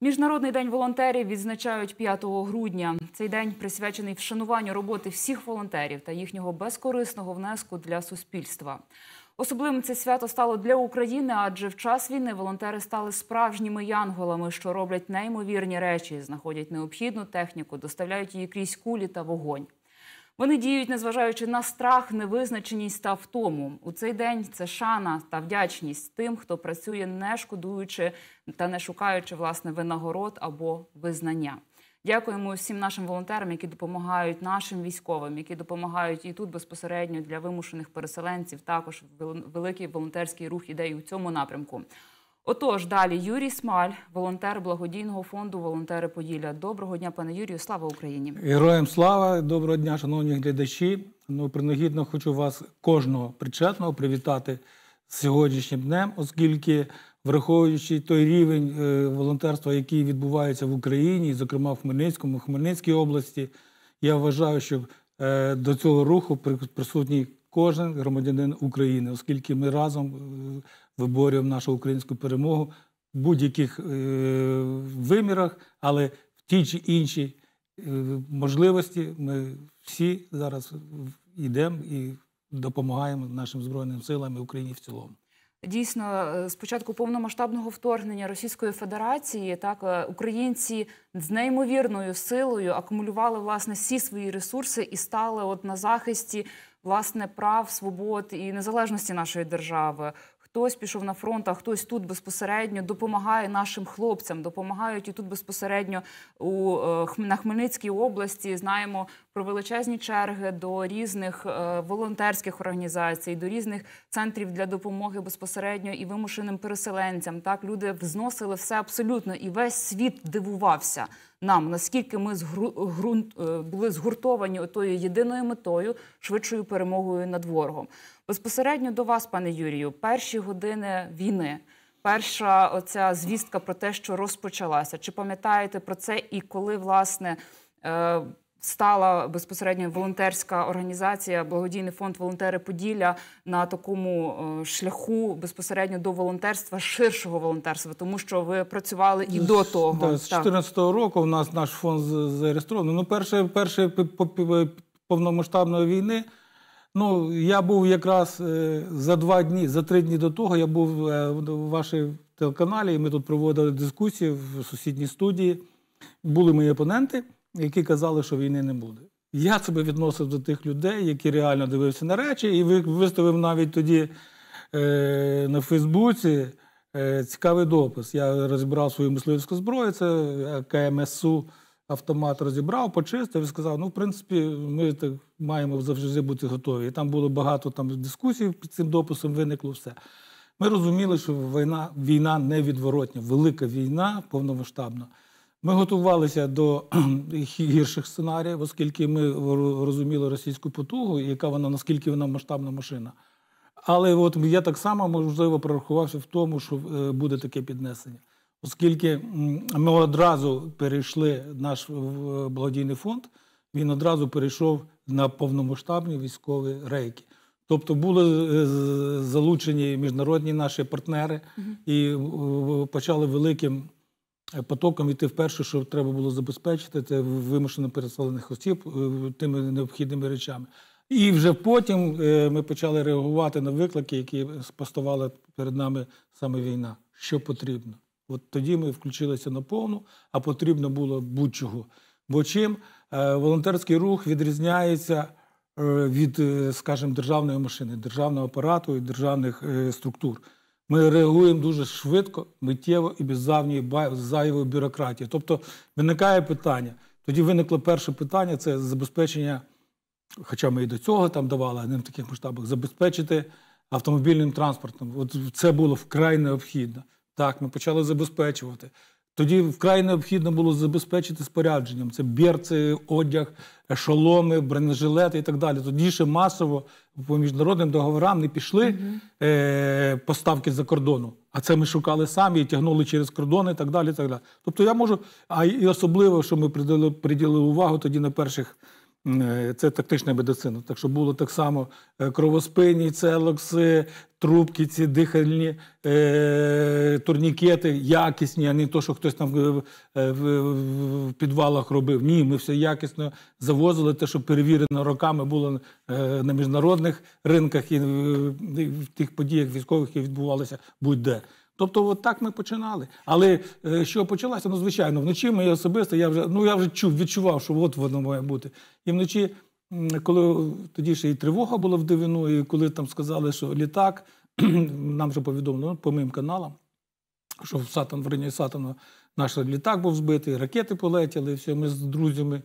Міжнародний день волонтерів відзначають 5 грудня. Цей день присвячений вшануванню роботи всіх волонтерів та їхнього безкорисного внеску для суспільства. Особливим це свято стало для України, адже в час війни волонтери стали справжніми янголами, що роблять неймовірні речі, знаходять необхідну техніку, доставляють її крізь кулі та вогонь. Вони діють, незважаючи на страх, невизначеність та втому. У цей день це шана та вдячність тим, хто працює, не шкодуючи та не шукаючи власне винагород або визнання. Дякуємо всім нашим волонтерам, які допомагають нашим військовим, які допомагають і тут безпосередньо для вимушених переселенців. Також великий волонтерський рух іде у цьому напрямку. Отож, далі Юрій Смаль, волонтер благодійного фонду Волонтери Поділля. Доброго дня, пане Юрію. Слава Україні! Героям слава, доброго дня, шановні глядачі. Ну, принагідно хочу вас кожного причетного привітати сьогоднішнім днем, оскільки, враховуючи той рівень е, волонтерства, який відбувається в Україні, зокрема в Хмельницькому, в Хмельницькій області, я вважаю, що е, до цього руху присутній кожен громадянин України, оскільки ми разом е, виборюємо нашу українську перемогу в будь-яких е, вимірах, але в ті чи інші е, можливості ми всі зараз йдемо і допомагаємо нашим збройним силам і Україні в цілому. Дійсно, спочатку е, повномасштабного вторгнення Російської Федерації так е, українці з неймовірною силою акумулювали власне всі свої ресурси і стали от на захисті власне прав, свобод і незалежності нашої держави. Хтось пішов на фронт, а хтось тут безпосередньо допомагає нашим хлопцям, допомагають і тут безпосередньо у е, на Хмельницькій області. Знаємо про величезні черги до різних е, волонтерських організацій, до різних центрів для допомоги безпосередньо і вимушеним переселенцям. Так люди взносили все абсолютно, і весь світ дивувався нам, наскільки ми згрунт е, були згуртовані отою єдиною метою швидшою перемогою над ворогом. Безпосередньо до вас, пане Юрію, перші години війни. Перша оця звістка про те, що розпочалася. Чи пам'ятаєте про це і коли власне е, стала безпосередньо волонтерська організація, благодійний фонд волонтери Поділля на такому е, шляху безпосередньо до волонтерства, ширшого волонтерства, тому що ви працювали і до того З 2014 року. У нас наш фонд зареєстрований. Ну, перше, перше повномасштабної війни. Ну, я був якраз е, за два дні, за три дні до того, я був е, в вашій телеканалі, і ми тут проводили дискусії в сусідній студії. Були мої опоненти які казали, що війни не буде. Я себе відносив до тих людей, які реально дивився на речі, і виставив навіть тоді е, на Фейсбуці е, цікавий допис. Я розібрав свою мисливську зброю, це е, КМСУ автомат розібрав, почистив і сказав: ну, в принципі, ми так маємо завжди бути готові. І там було багато там дискусій під цим дописом, виникло все. Ми розуміли, що війна, війна невідворотня, велика війна повномасштабна. Ми готувалися до гірших сценаріїв, оскільки ми розуміли російську потугу, яка вона наскільки вона масштабна машина. Але от я так само можливо прорахувався в тому, що е, буде таке піднесення, оскільки ми одразу перейшли наш благодійний фонд, він одразу перейшов на повномасштабні військові рейки. Тобто були е, залучені міжнародні наші партнери і почали великим Е, потоком, і те вперше, що треба було забезпечити, це вимушено переселених осіб е, тими необхідними речами. І вже потім е, ми почали реагувати на виклики, які поставала перед нами саме війна. Що потрібно? От тоді ми включилися на повну, а потрібно було будь-чого. Бо чим волонтерський рух відрізняється від, скажімо, державної машини, державного апарату і державних структур. Ми реагуємо дуже швидко, миттєво і без зайвої бюрократії. Тобто виникає питання. Тоді виникло перше питання це забезпечення, хоча ми і до цього там давали, не в таких масштабах, забезпечити автомобільним транспортом. От Це було вкрай необхідно. Так, ми почали забезпечувати. Тоді вкрай необхідно було забезпечити спорядженням. Це берці, одяг, шоломи, бронежилети і так далі. Тоді ще масово по міжнародним договорам не пішли mm поставки за кордону. А це ми шукали самі і тягнули через кордони і так далі. І так далі. Тобто я можу, а і особливо, що ми приділили, приділили увагу тоді на перших Е, це тактична медицина. Так що було так само е, кровоспинні, целокси, трубки, ці дихальні е, турнікети, якісні, а не то, що хтось там е, в, в, в підвалах робив. Ні, ми все якісно завозили. Те, що перевірено роками було е, на міжнародних ринках і в, в тих подіях військових, які відбувалися будь-де. Тобто, от так ми починали. Але що е, почалося? Ну, звичайно, вночі ми особисто, я вже ну я вже чув, відчував, що от воно має бути. І вночі, коли е, тоді ще і тривога була в дивину, і коли там сказали, що літак, нам вже повідомлено ну, по моїм каналам, що в Сатан, в районі Сатана наш літак був збитий, ракети полетіли, все, ми з друзями.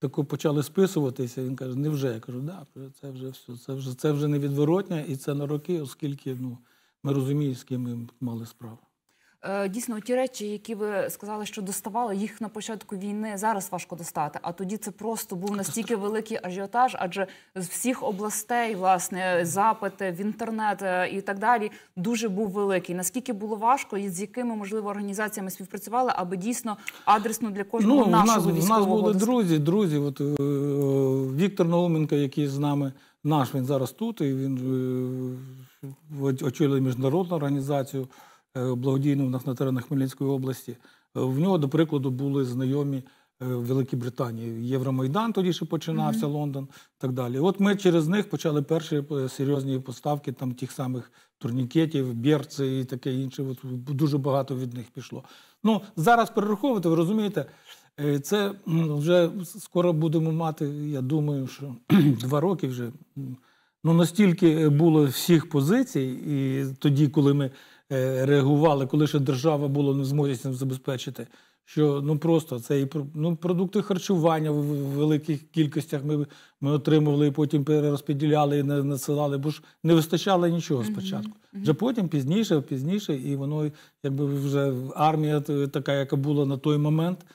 Тако почали списуватися, він каже, невже? Я кажу, да, це вже все, це вже це вже невідворотне, і це на роки, оскільки ну, ми розуміємо, з ким ми мали справу. Е, дійсно, ті речі, які ви сказали, що доставали, їх на початку війни зараз важко достати. А тоді це просто був настільки великий ажіотаж, адже з всіх областей власне запити в інтернет е, і так далі дуже був великий. Наскільки було важко, і з якими можливо організаціями співпрацювали, аби дійсно адресно для кожного ну, нашого військового... У нас були доставку. друзі. Друзі, от е, Віктор Науменко, який з нами наш, він зараз тут і він очолює міжнародну організацію е, благодійну в нас на теренах Хмельницької області. Е, в нього, до прикладу, були знайомі е, в Великій Британії. Євромайдан тоді ще починався, mm -hmm. Лондон і так далі. От ми через них почали перші серйозні поставки там тих самих турнікетів, берці і таке інше. От Дуже багато від них пішло. Ну зараз перераховувати, ви розумієте, це вже скоро будемо мати. Я думаю, що два роки вже. Ну настільки е, було всіх позицій, і тоді, коли ми е, реагували, коли ще держава була не змозі цим забезпечити, що ну просто це і ну, продукти харчування в великих кількостях ми ми отримували, і потім перерозподіляли і надсилали, бо ж не вистачало нічого спочатку. Mm-hmm. Вже потім пізніше, пізніше, і воно якби вже армія така, яка була на той момент,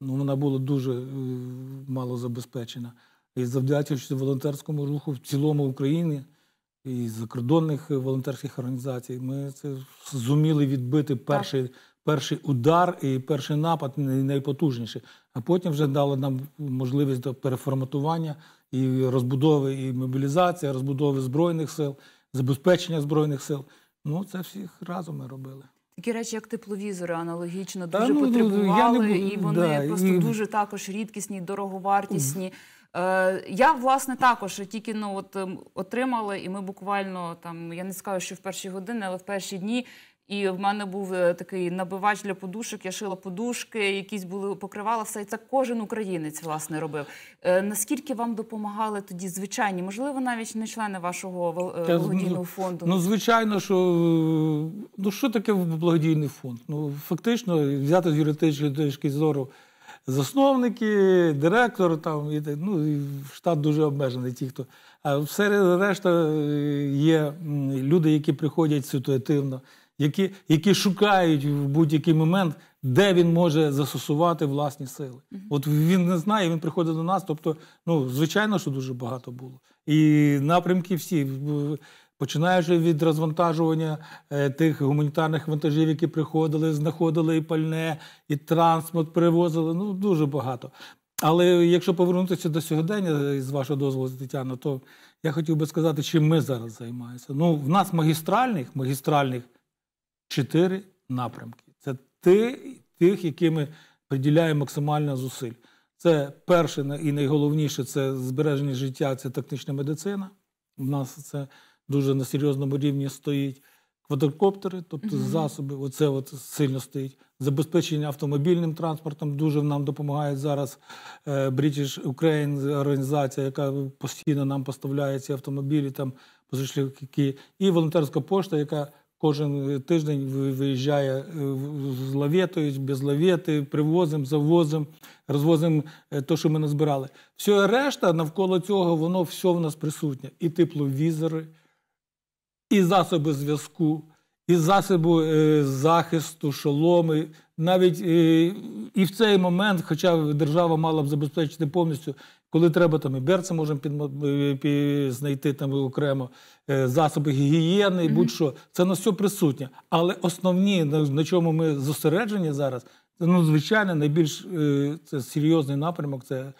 ну вона була дуже е, мало забезпечена. І завдячуючи волонтерському руху в цілому України і закордонних е, волонтерських організацій, ми це зуміли відбити перший перший удар і перший напад найпотужніший. А потім вже дало нам можливість до переформатування і розбудови і мобілізації, розбудови збройних сил, забезпечення збройних сил. Ну це всіх разом ми робили. Такі речі, як тепловізори, аналогічно Та, дуже ну, потребували, я і вони да, просто і... дуже також рідкісні, дороговартісні. Mm -hmm. Е, я власне також тільки ну, от, ем, отримала, і ми буквально там, я не скажу, що в перші години, але в перші дні. І в мене був е, такий набивач для подушок. Я шила подушки, якісь були покривала все. І це кожен українець власне робив. Е, наскільки вам допомагали тоді звичайні? Можливо, навіть не члени вашого е, ну, благодійного ну, фонду? Ну звичайно, що ну що таке благодійний фонд? Ну фактично, взяти з юридичної точки зору засновники, директор, там, і, ну, і штат дуже обмежений. ті, хто. А все решта е, є люди, які приходять ситуативно, які які шукають в будь-який момент, де він може застосувати власні сили. От він не знає, він приходить до нас. Тобто, ну, звичайно, що дуже багато було. І напрямки всі починаючи від розвантажування е, тих гуманітарних вантажів, які приходили, знаходили і пальне, і транспорт перевозили. Ну дуже багато. Але якщо повернутися до сьогодення, е, з вашого дозволу, Тетяна, то я хотів би сказати, чим ми зараз займаємося. Ну, в нас магістральних магістральних чотири напрямки. Це ти, тих, які ми приділяємо максимально зусиль. Це перше і найголовніше це збереження життя, це тактична медицина. У нас це дуже на серйозному рівні стоїть. Квадрокоптери, тобто uh засоби, оце от сильно стоїть. Забезпечення автомобільним транспортом дуже нам допомагає зараз е, British Ukraine організація, яка постійно нам поставляє ці автомобілі, там позашляхи. І волонтерська пошта, яка кожен тиждень виїжджає е, з лаветою, без лавети, привозимо, завозимо, розвозимо те, що ми назбирали. Все решта навколо цього, воно все в нас присутнє. І тепловізори і засоби зв'язку, і засоби е, захисту, шоломи. Навіть е, і в цей момент, хоча держава мала б забезпечити повністю, коли треба, там і берце можемо під, е, знайти там окремо засоби гігієни, mm-hmm. будь-що це на все присутнє. Але основні, на чому ми зосереджені зараз, це ну, звичайно найбільш це серйозний напрямок це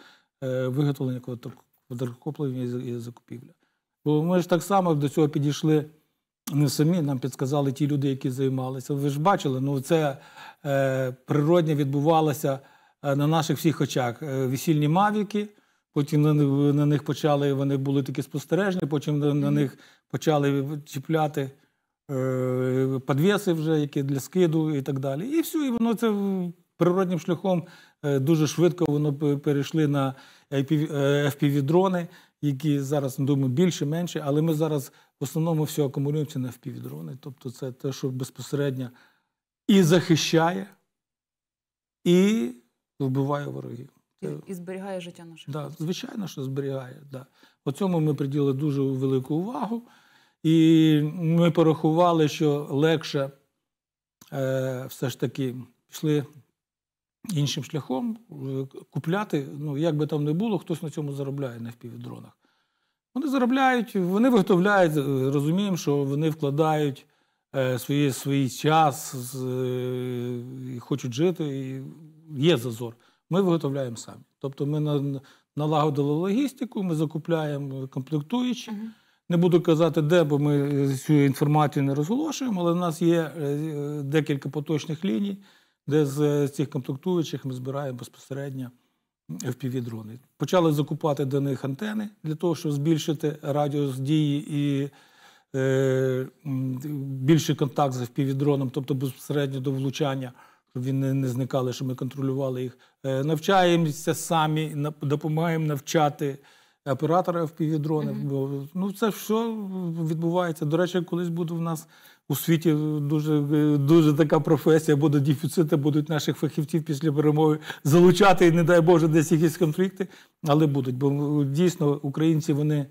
виготовлення квадрокоплів і закупівля. Бо ми ж так само до цього підійшли не самі нам підказали ті люди, які займалися. Ви ж бачили, ну це е, природня відбувалося е, на наших всіх очах. Е, весільні мавіки. Потім на, на них почали, вони були такі спостережні, потім на, на них почали чіпляти е, підвіси вже, які для скиду і так далі. І все, і воно це природнім шляхом е, дуже швидко воно перейшли на fpv е, дрони які зараз ну, думаю більше менше, але ми зараз в основному все акумулюємося на впівдрони. Тобто, це те, що безпосередньо і захищає, і вбиває ворогів. І, і зберігає життя наших. Да, звичайно, що зберігає. Да. По цьому ми приділили дуже велику увагу, і ми порахували, що легше е, все ж таки пішли іншим шляхом е, купляти, ну як би там не було, хтось на цьому заробляє на впівдронах. Вони заробляють, вони виготовляють, е, розуміємо, що вони вкладають е, свої, свій час, і хочуть жити, і є зазор. Ми виготовляємо самі. Тобто ми налагодили логістику, ми закупляємо комплектуючі. Угу. Не буду казати, де, бо ми цю інформацію не розголошуємо, але в нас є декілька поточних ліній де е, з цих комплектуючих ми збираємо безпосередньо FPV-дрони. Почали закупати до них антени для того, щоб збільшити радіус дії і е, більший контакт з FPV-дроном, тобто безпосередньо до влучання, щоб вони не зникали, щоб ми контролювали їх. Е, навчаємося самі, допомагаємо навчати. Оператора в півдрони, mm-hmm. бо ну це все відбувається. До речі, колись буде в нас у світі дуже дуже така професія, буде дефіцити, будуть наших фахівців після перемоги залучати, і не дай Боже, десь якісь конфлікти, але будуть. Бо ну, дійсно українці вони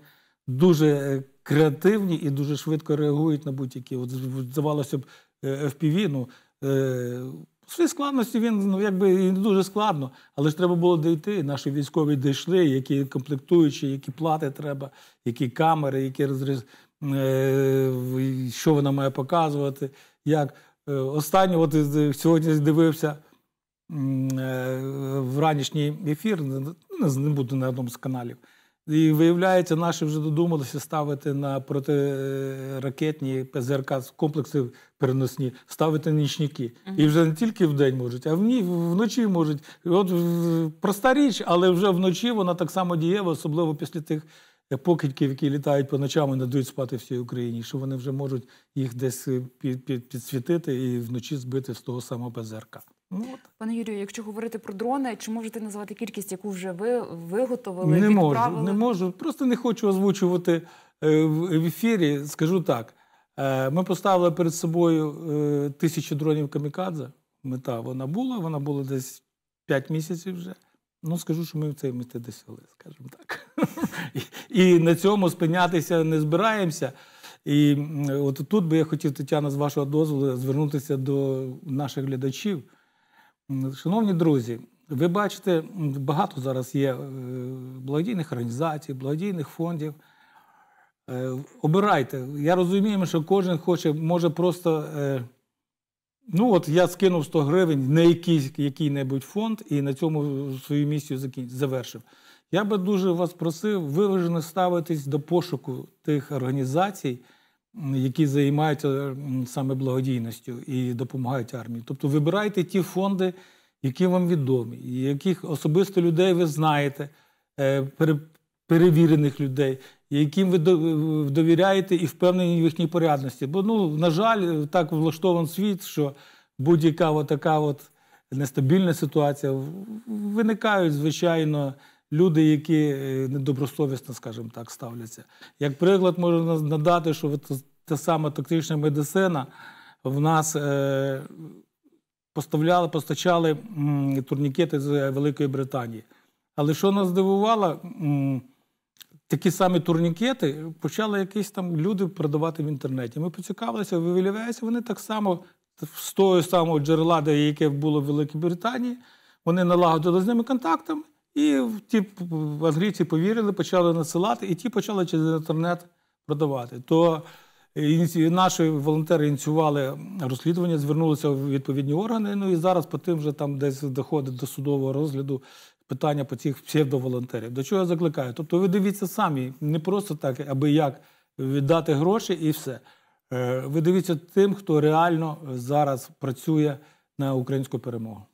дуже е, креативні і дуже швидко реагують на будь-які. От здавалося б, е, FPV, ну, е, Свої складності він ну якби і не дуже складно, але ж треба було дійти. Наші військові дійшли, які комплектуючі, які плати треба, які камери, які розріз... Е, що вона має показувати. як. Е, останнє, от е, сьогодні дивився ранішній ефір, не буду на одному з каналів. І виявляється, наші вже додумалися ставити на протиракетні ПЗРК комплекси переносні, ставити нічники. Uh І вже не тільки в день можуть, а в ні, вночі можуть. От проста річ, але вже вночі вона так само дієва, особливо після тих покидьки, які літають по ночам і не дають спати всій Україні, що вони вже можуть їх десь під, е, під, підсвітити і вночі збити з того самого ПЗРК. Ну, от. Пане Юрію, якщо говорити про дрони, чи можете назвати кількість, яку вже ви виготовили? Не відправили? можу, не можу. Просто не хочу озвучувати е, в ефірі. Скажу так: е, ми поставили перед собою тисячу дронів камікадзе. Мета вона була, вона була десь 5 місяців вже. Ну, скажу, що ми в цей мети досягли, скажімо так. і на цьому спинятися не збираємося. І от тут би я хотів, Тетяна, з вашого дозволу, звернутися до наших глядачів. Шановні друзі, ви бачите, багато зараз є е, благодійних організацій, благодійних фондів. Е, обирайте. Я розумію, що кожен хоче, може просто. Е, Ну, от я скинув 100 гривень на якийсь який-небудь фонд і на цьому свою місію завершив. Я би дуже вас просив виважено ставитись до пошуку тих організацій, які займаються саме благодійністю і допомагають армії. Тобто вибирайте ті фонди, які вам відомі, яких особисто людей ви знаєте, е, перевірених людей, яким ви довіряєте і впевнені в їхній порядності. Бо, ну, на жаль, так влаштований світ, що будь-яка така от нестабільна ситуація виникають, звичайно, люди, які е, недобросовісно, скажімо так, ставляться. Як приклад, можна надати, що та сама тактична медицина в нас е, поставляла, постачали турнікети з Великої Британії. Але що нас здивувало? такі самі турнікети почали якісь там люди продавати в інтернеті. Ми поцікавилися, виявляється, вони так само з того самого джерела, де яке було в Великій Британії, вони налагодили з ними контактами, і ті англійці повірили, почали надсилати, і ті почали через інтернет продавати. То е, Наші волонтери ініціювали розслідування, звернулися в відповідні органи. Ну і зараз по тим же там десь доходить до судового розгляду питання по цих псевдоволонтерів. До чого я закликаю? Тобто, ви дивіться самі, не просто так, аби як віддати гроші і все. Е, ви дивіться тим, хто реально зараз працює на українську перемогу.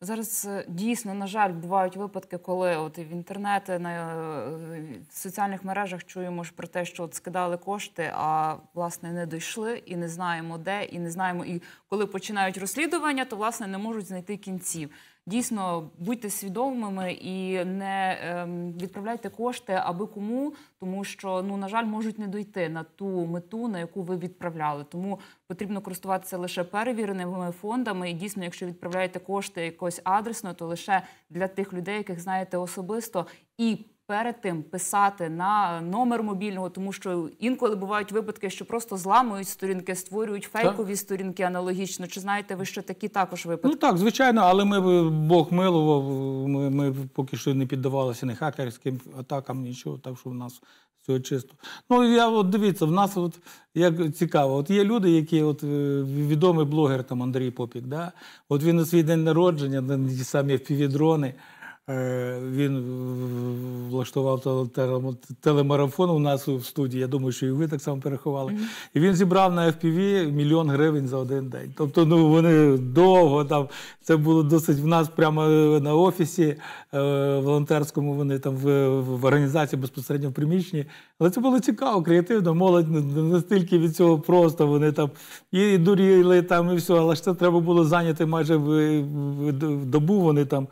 Зараз е, дійсно на жаль бувають випадки, коли от в інтернеті, на е, соціальних мережах чуємо ж про те, що от скидали кошти, а власне не дійшли, і не знаємо де, і не знаємо. І коли починають розслідування, то власне не можуть знайти кінців дійсно будьте свідомими і не ем, відправляйте кошти аби кому, тому що ну на жаль можуть не дойти на ту мету, на яку ви відправляли. Тому потрібно користуватися лише перевіреними фондами. І дійсно, якщо відправляєте кошти якось адресно, то лише для тих людей, яких знаєте особисто і перед тим писати на номер мобільного, тому що інколи бувають випадки, що просто зламують сторінки, створюють фейкові так. сторінки аналогічно. Чи знаєте ви, що такі також випадки? Ну так, звичайно, але ми Бог милував. Ми, ми поки що не піддавалися ні хакерським атакам, нічого, так що в нас все чисто. Ну я от дивіться, в нас от як цікаво, от є люди, які от е, відомий блогер там Андрій Попік, да? от він у свій день народження, ті самі півідрони. Е, він влаштував телемарафон у нас в студії. Я думаю, що і ви так само переховали. Mm-hmm. І він зібрав на FPV мільйон гривень за один день. Тобто, ну вони довго там. Це було досить в нас прямо е, на офісі е, волонтерському. Вони там в, в організації безпосередньо в приміщенні. Але це було цікаво, креативно. Молодь настільки від цього просто вони там і дуріли там, і все. Але ж це треба було зайняти майже в, в добу. Вони там.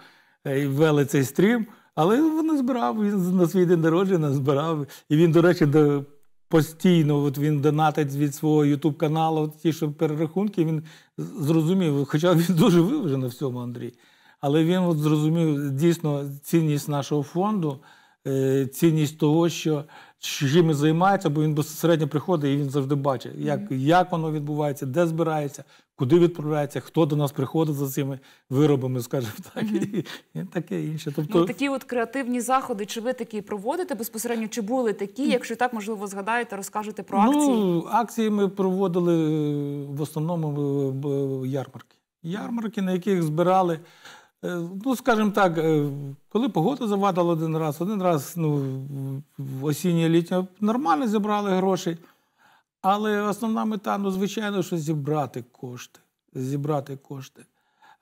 Е, Вели цей стрім, але він збирав, він на свій день народження збирав. І він, до речі, до, постійно от він донатить від свого ютуб-каналу, ті, що перерахунки, він зрозумів, хоча він дуже виважений в цьому, Андрій. Але він от зрозумів дійсно цінність нашого фонду, е, цінність того, що чим займається, бо він безпосередньо приходить і він завжди бачить, як як воно відбувається, де збирається, куди відправляється, хто до нас приходить за цими виробами, скажімо так, mm-hmm. і, і таке інше. Ну, тобто ну, такі от креативні заходи, чи ви такі проводите безпосередньо, чи були такі? Якщо так, можливо, згадаєте, розкажете про акції? Ну, акції ми проводили е, в основному е, е, ярмарки. Ярмарки, на яких збирали. Ну, скажімо так, коли погода завадила один раз, один раз ну, осінньо літньо нормально зібрали грошей. Але основна мета, ну, звичайно, що зібрати кошти. Зібрати кошти.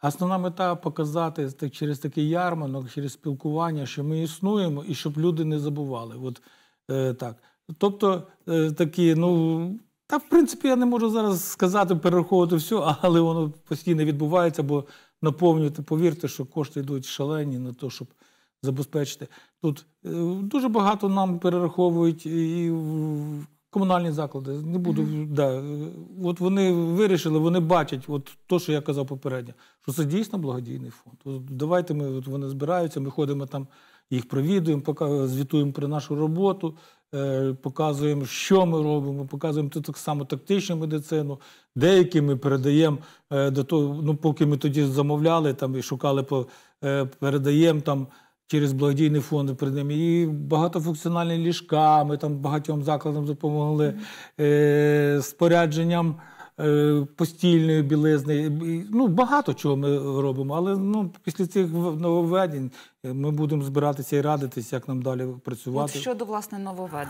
Основна мета показати через такий ярмарок, через спілкування, що ми існуємо і щоб люди не забували. От е, так. Тобто, е, такі, ну та в принципі я не можу зараз сказати, перераховувати все, але воно постійно відбувається, бо наповнювати, повірте, що кошти йдуть шалені на те, щоб забезпечити. Тут е, дуже багато нам перераховують і в комунальні заклади. Не буду mm-hmm. да. От вони вирішили, вони бачать, от то, що я казав попередньо, що це дійсно благодійний фонд. От Давайте ми от вони збираються, ми ходимо там, їх провідуємо, пока звітуємо про нашу роботу. Е, показуємо, що ми робимо, показуємо тут так само тактичну медицину. Деякі ми передаємо е, до того, ну поки ми тоді замовляли там і шукали, е, передаємо там через благодійний фонд, при ним. І багатофункціональні ліжка, ми там багатьом закладам допомогли е, спорядженням е, постільної білизни. Ну, Багато чого ми робимо, але ну, після цих нововведень е, ми будемо збиратися і радитися, як нам далі працювати. От Щодо власне нововведень?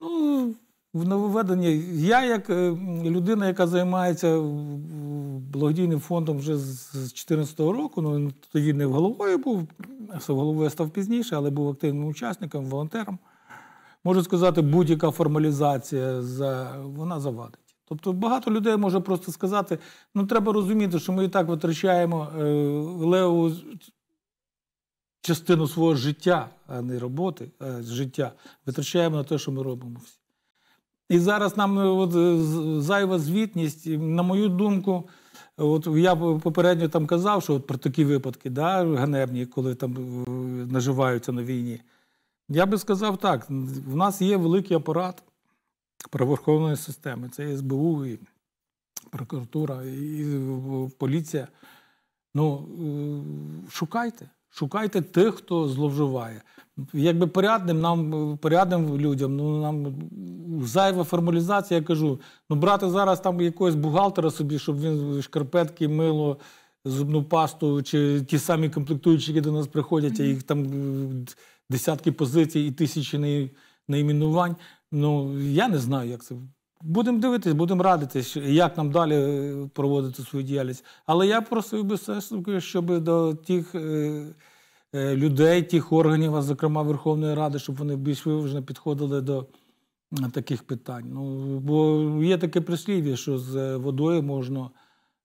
Ну, в нововведення. Я, як е, людина, яка займається благодійним фондом вже з 2014 року, ну тоді не в головою був, головою я став пізніше, але був активним учасником, волонтером. Можу сказати, будь-яка формалізація за, вона завадить. Тобто багато людей може просто сказати, ну треба розуміти, що ми і так витрачаємо е, леву частину свого життя, а не роботи, а життя витрачаємо на те, що ми робимо всі. І зараз нам е, от, е, зайва звітність, на мою думку, от я попередньо там казав, що от про такі випадки да, ганебні, коли там е, наживаються на війні. Я би сказав так: в нас є великий апарат правоохоронної системи, це СБУ, і прокуратура, і поліція. Ну, шукайте. Шукайте тих, хто зловживає. Якби порядним нам порядним людям, ну нам зайва формалізація, я кажу, ну брати зараз там якогось бухгалтера собі, щоб він шкарпетки, мило, зубну пасту чи ті самі комплектуючі, які до нас приходять, а їх там е, десятки позицій і тисячі найменувань. Ну я не знаю, як це. Будемо дивитись, будемо радитись, як нам далі е, проводити свою діяльність. Але я просив би все, щоб до тих е, людей, тих органів, а зокрема Верховної Ради, щоб вони більш виважно підходили до таких питань. Ну, Бо є таке прислів'я, що з водою можна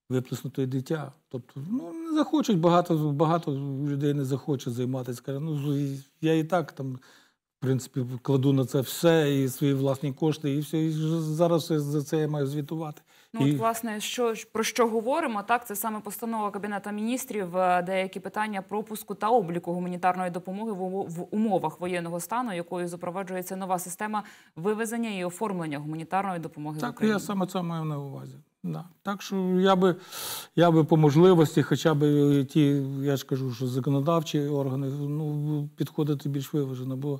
виплеснути дитя. Тобто, ну не захочуть, багато багато людей не захоче займатися. Каже, ну я і так там, в принципі, кладу на це все, і свої власні кошти, і все. І зараз за це я маю звітувати. Ну, і... от, власне, що про що говоримо? Так, це саме постанова Кабінета міністрів, е, деякі питання пропуску та обліку гуманітарної допомоги в умовах воєнного стану, якою запроваджується нова система вивезення і оформлення гуманітарної допомоги. Так, в Україні. я саме це маю на увазі. Да. Так що я би я би по можливості, хоча б е, ті, я ж кажу, що законодавчі органи ну, підходити більш виважено. Бо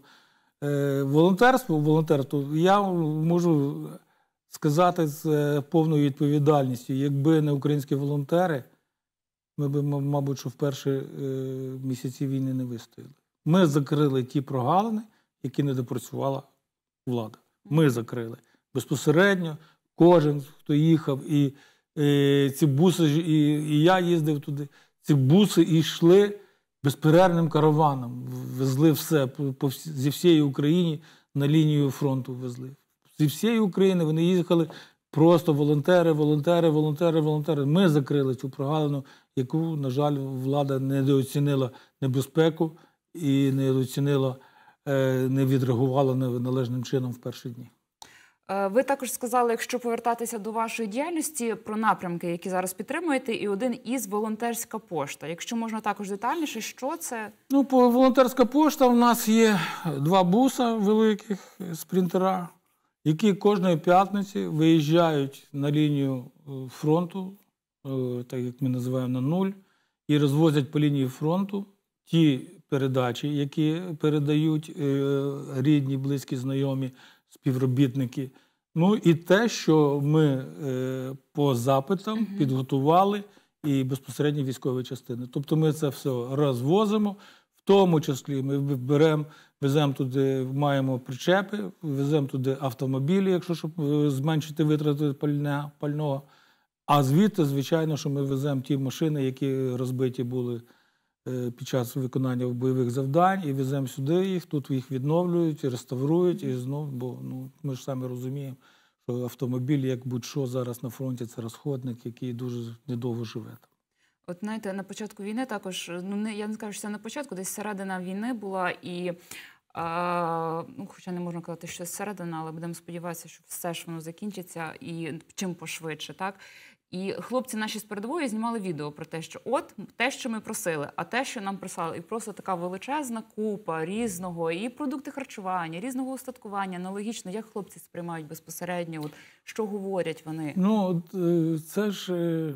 е, волонтерство, волонтерство, я можу сказати з е, повною відповідальністю, якби не українські волонтери, ми б, мабуть, що в перші е, місяці війни не вистояли. Ми закрили ті прогалини, які не допрацювала влада. Ми закрили безпосередньо. Кожен, хто їхав, і, і е, ці буси, і, і я їздив туди. Ці буси йшли безперервним караваном, везли все по, по, зі всієї України на лінію фронту везли зі всієї України вони їхали просто волонтери, волонтери, волонтери, волонтери. Ми закрили цю прогалину, яку, на жаль, влада недооцінила небезпеку і недооцінила, е, не відреагувала належним чином в перші дні. Е, ви також сказали, якщо повертатися до вашої діяльності про напрямки, які зараз підтримуєте, і один із волонтерська пошта. Якщо можна також детальніше, що це? Ну, по волонтерська пошта у нас є два буса великих спринтера які кожної п'ятниці виїжджають на лінію е, фронту, е, так як ми називаємо на нуль, і розвозять по лінії фронту ті передачі, які передають е, рідні, близькі, знайомі, співробітники. Ну і те, що ми по запитам підготували і безпосередньо військові частини. Тобто ми це все розвозимо, в тому числі ми беремо Веземо туди, маємо причепи, веземо туди автомобілі, якщо щоб е, зменшити витрати пальне, пального. А звідти, звичайно, що ми веземо ті машини, які розбиті були е, під час виконання бойових завдань, і веземо сюди їх. Тут їх відновлюють, реставрують, і знов, бо ну ми ж самі розуміємо, що автомобіль, як будь-що зараз на фронті, це розходник, який дуже недовго живе. От знаєте, на початку війни також ну не я не скажу, що це на початку, десь середина війни була, і а, ну, Хоча не можна казати, що середина, але будемо сподіватися, що все ж воно закінчиться і чим пошвидше, так. І хлопці наші з передової знімали відео про те, що от те, що ми просили, а те, що нам прислали, і просто така величезна купа різного, і продукти харчування, різного устаткування. Аналогічно, як хлопці сприймають безпосередньо, от що говорять вони? Ну е, це ж е,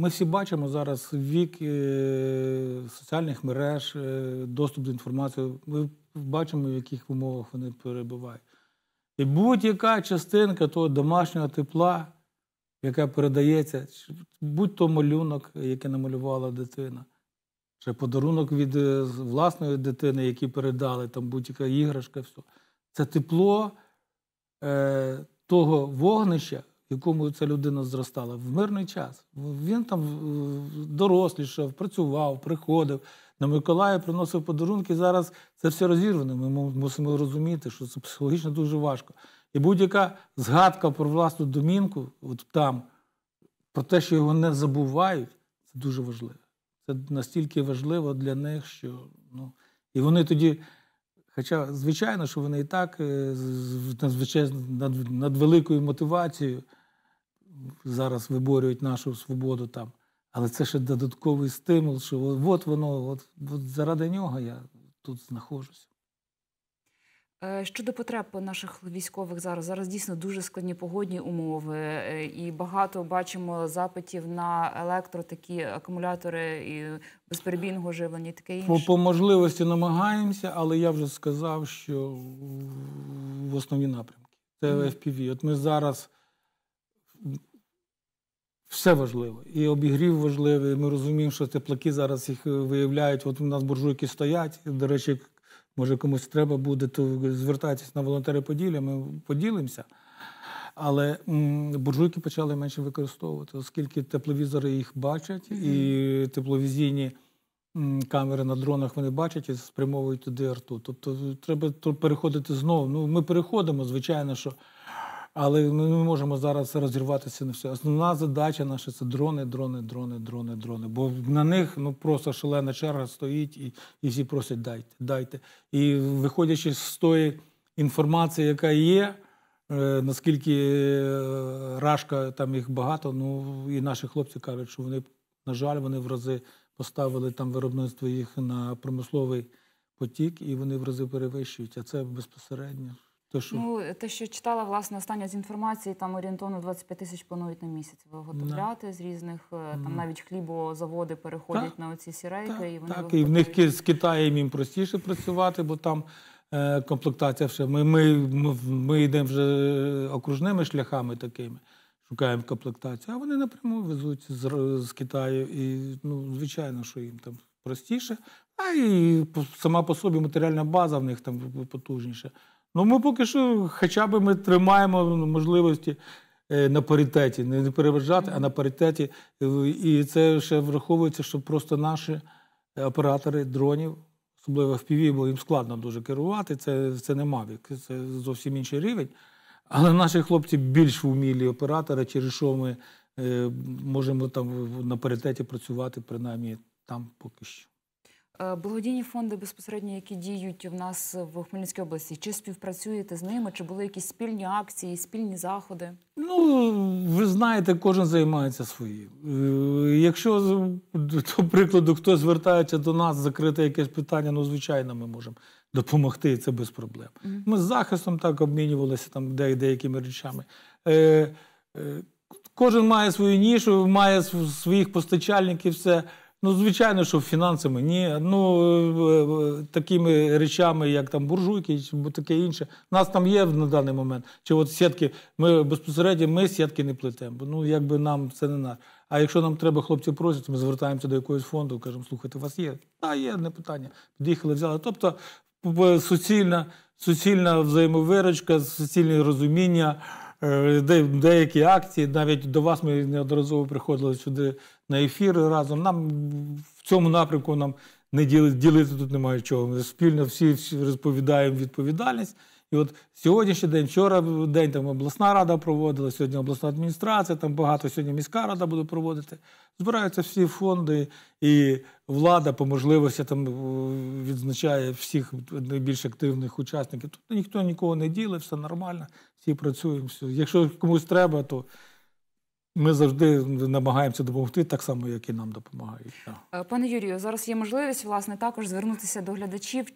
ми всі бачимо зараз вік е, соціальних мереж, е, доступ до інформації. Ми бачимо, в яких умовах вони перебувають. І будь-яка частинка того домашнього тепла, яка передається, будь-то малюнок, який намалювала дитина, чи подарунок від е, власної дитини, які передали, там будь-яка іграшка, все. це тепло е, того вогнища, якому ця людина зростала, в мирний час. Він там дорослішав, працював, приходив. На Миколая приносив подарунки. Зараз це все розірване. Ми мусимо розуміти, що це психологічно дуже важко. І будь-яка згадка про власну домінку, от там, про те, що його не забувають, це дуже важливо. Це настільки важливо для них, що ну і вони тоді. Хоча, звичайно, що вони і так е, з надвеликою мотивацією зараз виборюють нашу свободу там. Але це ще додатковий стимул, що от воно, от, от заради нього я тут знаходжуся. Е, щодо потреб наших військових зараз, зараз дійсно дуже складні погодні умови, е, і багато бачимо запитів на електро, такі акумулятори і безперебійного живлення, і таке інше. По, по можливості намагаємося, але я вже сказав, що в основні напрямки це FPV. От ми зараз все важливо. І обігрів важливий. Ми розуміємо, що теплаки зараз їх е, виявляють. От у нас буржуйки стоять. До речі, може комусь треба буде, то звертайтесь на волонтери Поділя, ми поділимося. Але м, буржуйки почали менше використовувати, оскільки тепловізори їх бачать, і тепловізійні м, камери на дронах вони бачать і спрямовують туди арту. Тобто е, треба переходити знову. Ну, Ми переходимо, звичайно, що. Але ми не можемо зараз розірватися на все. Основна задача наша це дрони, дрони, дрони, дрони, дрони. Бо на них ну просто шалена черга стоїть, і і всі просять дайте, дайте. І виходячи з тої інформації, яка є, е, наскільки е, рашка там їх багато. Ну і наші хлопці кажуть, що вони, на жаль, вони в рази поставили там виробництво їх на промисловий потік, і вони в рази перевищують. А це безпосередньо. То що? Ну, те, що читала, власне, остання з інформації, там орієнтовно 25 тисяч планують на місяць виготовляти да. з різних, е, там навіть хлібозаводи переходять так, на оці сірейки. Так, і вони так, і в них з Китаєм їм простіше працювати, бо там е, комплектація все. Ми ми, ми, ми йдемо вже окружними шляхами такими, шукаємо комплектацію, а вони напряму везуть з, з Китаю. І, ну, звичайно, що їм там простіше, а і сама по собі матеріальна база в них там потужніша. Ну ми поки що, хоча б ми тримаємо можливості е, на паритеті, не переважати, а на паритеті. Е, і це ще враховується, що просто наші е, оператори дронів, особливо в ПІВІ, бо їм складно дуже керувати. Це це не Mavic, це зовсім інший рівень. Але наші хлопці більш вмілі оператора, через що ми можемо там на паритеті працювати, принаймні там поки що. Е, благодійні фонди безпосередньо, які діють у нас в Хмельницькій області, чи співпрацюєте з ними, чи були якісь спільні акції, спільні заходи? Ну ви знаєте, кожен займається своїм. Е, якщо до прикладу хтось звертається до нас, закрите якесь питання, ну звичайно, ми можемо допомогти. Це без проблем. Ми з захистом так обмінювалися там, деякими речами. Е, кожен має свою нішу, має своїх постачальників. все. Ну, звичайно, що фінансами ні. Ну е, е, такими речами, як там буржуйки, чи таке інше. Нас там є на даний момент. Чи от сітки, ми безпосередньо ми сітки не плетемо. Бо ну якби нам це не наш. А якщо нам треба, хлопці просять, ми звертаємося до якогось фонду, кажемо, слухайте, у вас є? Та є, не питання. Під'їхали, взяли. Тобто суцільна, суцільна взаємовирочка, суцільне розуміння. Е, де деякі акції навіть до вас ми неодноразово приходили сюди на ефіри разом. Нам в цьому напрямку нам не ділити, ділити тут немає чого. Ми спільно всі, всі розповідаємо відповідальність. І от сьогоднішній день, вчора день там обласна рада проводила, сьогодні обласна адміністрація, там багато сьогодні міська рада буде проводити. Збираються всі фонди, і влада по можливості там е, відзначає всіх найбільш активних учасників. Тут ніхто нікого не ділить, все нормально, всі працюємо. Якщо комусь треба, то ми завжди намагаємося допомогти так само, як і нам допомагають. Е, пане Юрію, зараз є можливість власне також звернутися до глядачів.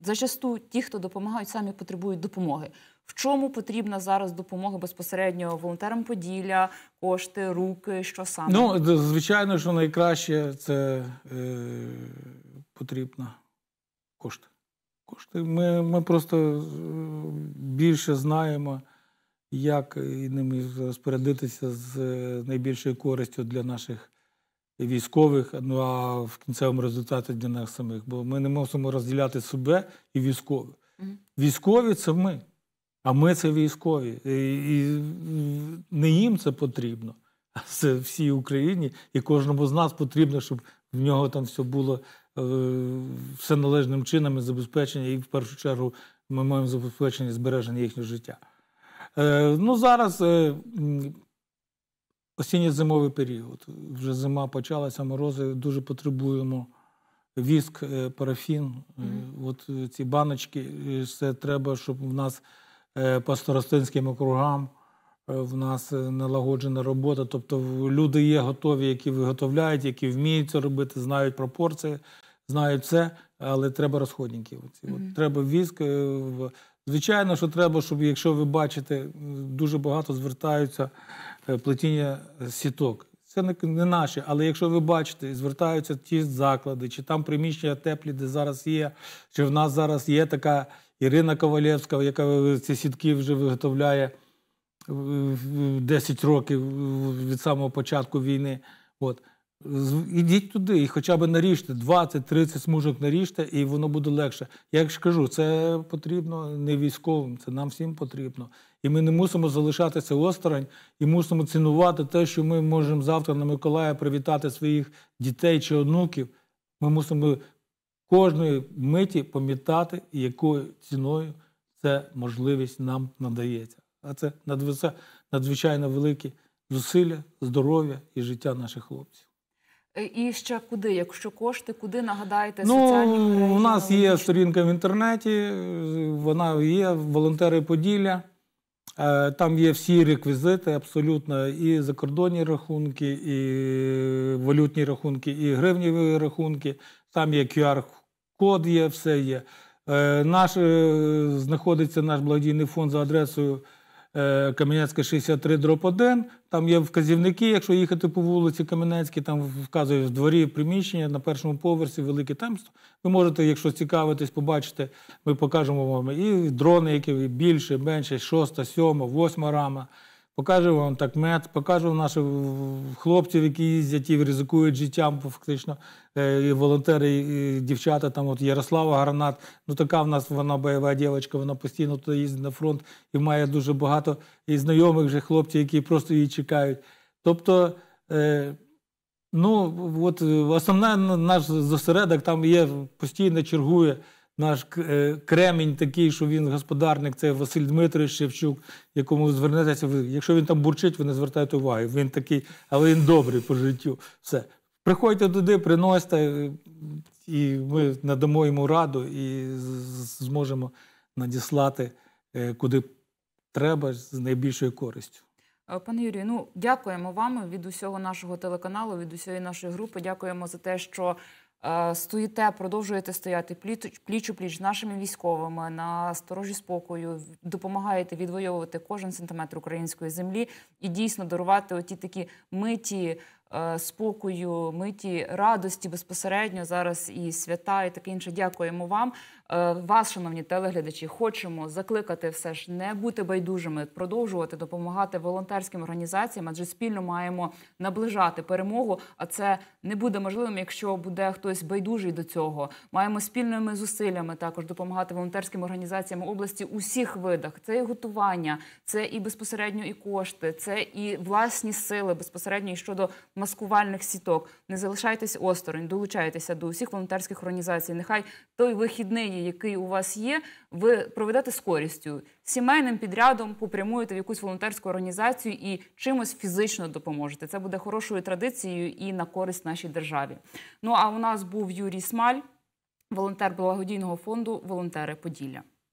Зачасту ті, хто допомагають, самі потребують допомоги. В чому потрібна зараз допомога безпосередньо волонтерам Поділля, кошти, руки, що саме? Ну, звичайно, що найкраще це е, потрібно кошти. Кошти. Ми, ми просто е, більше знаємо як ними розпорядитися з е, найбільшою користю для наших військових, ну а в кінцевому результаті для нас самих. Бо ми не мусимо розділяти себе і військових. Військові це ми, а ми це військові. І не їм це потрібно, а це всій Україні, і кожному з нас потрібно, щоб в нього там все було е, все належним чином і забезпечення, і в першу чергу ми маємо забезпечення збереження їхнього життя. Е, ну, зараз е, осінньо-зимовий період. Вже зима почалася, морози, дуже потребуємо. Віск, е, парафін, mm -hmm. от ці баночки, все треба, щоб в нас по старостинським округам в нас налагоджена робота. Тобто люди є готові, які виготовляють, які вміють це робити, знають пропорції, знають це, але треба розходників. Mm -hmm. От, Треба віск, Звичайно, що треба, щоб, якщо ви бачите, дуже багато звертаються е, плетіння сіток. Це не, не наші, але якщо ви бачите, звертаються ті заклади, чи там приміщення теплі, де зараз є, чи в нас зараз є така Ірина Ковалєвська, яка ці сітки вже виготовляє 10 е, років від самого початку війни. От. Ідіть туди і хоча б наріжте 20-30 смужок наріжте, і воно буде легше. Я ж кажу, це потрібно не військовим, це нам всім потрібно. І ми не мусимо залишатися осторонь і мусимо цінувати те, що ми можемо завтра на Миколая привітати своїх дітей чи онуків. Ми мусимо кожної миті пам'ятати, якою ціною це можливість нам надається. А це надзвичайно великі зусилля, здоров'я і життя наших хлопців. Е, і ще куди, якщо кошти, куди нагадаєте ну, соціальні мережі? У нас є сторінка в інтернеті, вона є, волонтери Поділля. Е, там є всі реквізити, абсолютно, і закордонні рахунки, і валютні рахунки, і гривні рахунки. Там є QR-код, є все є. Е, наш знаходиться наш благодійний фонд за адресою. Е, Кам'янецька 63 дроп 1. Там є вказівники, якщо їхати по вулиці Кам'янецькій, там вказують в дворі приміщення на першому поверсі, велике темство. Ви можете, якщо цікавитись, побачити, ми покажемо вам і дрони, які більше, менше, шоста, сьома, восьма рама. Покажу вам так мед, покажу наших хлопців, які їздять і ризикують життям, фактично е, і волонтери, і дівчата. Там от Ярослава Гранат. Ну така в нас вона бойова дівчинка, вона постійно туди їздить на фронт і має дуже багато і знайомих вже хлопців, які просто її чекають. Тобто. Е, ну, от основне наш зосередок там є постійно чергує наш е, кремінь такий, що він господарник, це Василь Дмитрович Шевчук, якому звернетеся. Ви якщо він там бурчить, ви не звертаєте уваги. Він такий, але він добрий по життю. Все. Приходьте туди, приносите, е, і ми надамо йому раду і зможемо надіслати е, куди треба з найбільшою користю. Пане Юрію, ну дякуємо вам від усього нашого телеканалу, від усієї нашої групи. Дякуємо за те, що Е, стоїте, продовжуєте стояти пліч у пліч з нашими військовими на сторожі спокою, допомагаєте відвоювати кожен сантиметр української землі і дійсно дарувати оті такі миті Е, спокою, миті, радості безпосередньо зараз і свята, і таке інше. Дякуємо вам. Е, вас, шановні телеглядачі, хочемо закликати все ж не бути байдужими, продовжувати допомагати волонтерським організаціям, адже спільно маємо наближати перемогу. А це не буде можливим, якщо буде хтось байдужий до цього. Маємо спільними зусиллями також допомагати волонтерським організаціям області у всіх видах. Це і готування, це і безпосередньо і кошти, це і власні сили безпосередньо і щодо маскувальних сіток. Не залишайтесь осторонь, долучайтеся до усіх волонтерських організацій. Нехай той вихідний, який у вас є, ви проведете з користю сімейним підрядом, попрямуєте в якусь волонтерську організацію і чимось фізично допоможете. Це буде хорошою традицією і на користь нашій державі. Ну а у нас був Юрій Смаль, волонтер благодійного фонду Волонтери Поділля.